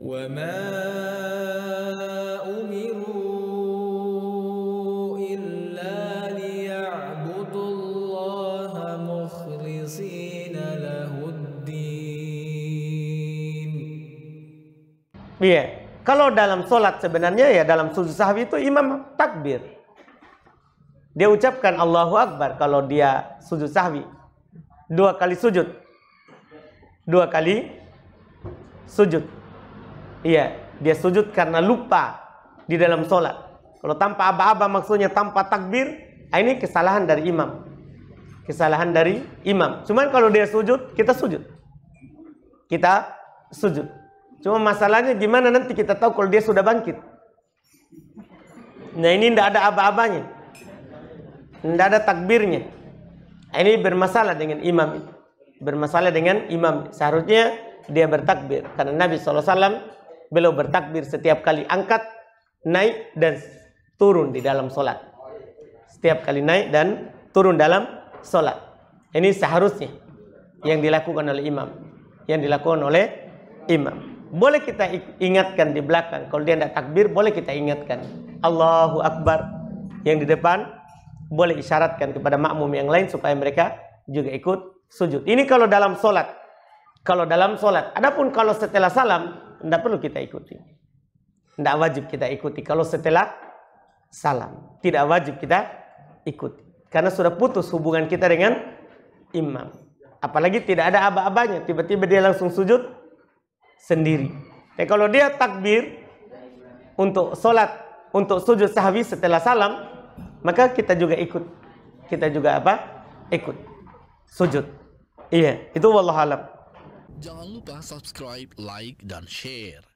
وما Iya, yeah. kalau dalam sholat sebenarnya ya dalam sujud sahwi itu imam takbir. Dia ucapkan Allahu Akbar kalau dia sujud sahwi. Dua kali sujud. Dua kali sujud Iya, dia sujud karena lupa di dalam sholat. Kalau tanpa aba-aba maksudnya tanpa takbir, ah, ini kesalahan dari imam. Kesalahan dari imam. Cuman kalau dia sujud, kita sujud. Kita sujud. Cuma masalahnya gimana nanti kita tahu kalau dia sudah bangkit. Nah ini tidak ada aba-abanya. Tidak ada takbirnya. Ah, ini bermasalah dengan imam. Bermasalah dengan imam. Seharusnya dia bertakbir. Karena Nabi SAW beliau bertakbir setiap kali angkat, naik dan turun di dalam solat. Setiap kali naik dan turun dalam solat. Ini seharusnya yang dilakukan oleh imam. Yang dilakukan oleh imam. Boleh kita ingatkan di belakang. Kalau dia tidak takbir, boleh kita ingatkan. Allahu Akbar. Yang di depan, boleh isyaratkan kepada makmum yang lain supaya mereka juga ikut sujud. Ini kalau dalam solat. Kalau dalam solat. Adapun kalau setelah salam, tidak perlu kita ikuti. Tidak wajib kita ikuti. Kalau setelah salam, tidak wajib kita ikuti. Karena sudah putus hubungan kita dengan imam. Apalagi tidak ada aba-abanya. Tiba-tiba dia langsung sujud sendiri. Tapi kalau dia takbir untuk sholat, untuk sujud sahwi setelah salam, maka kita juga ikut. Kita juga apa? Ikut. Sujud. Iya, itu wallahualam. Jangan lupa subscribe, like, dan share.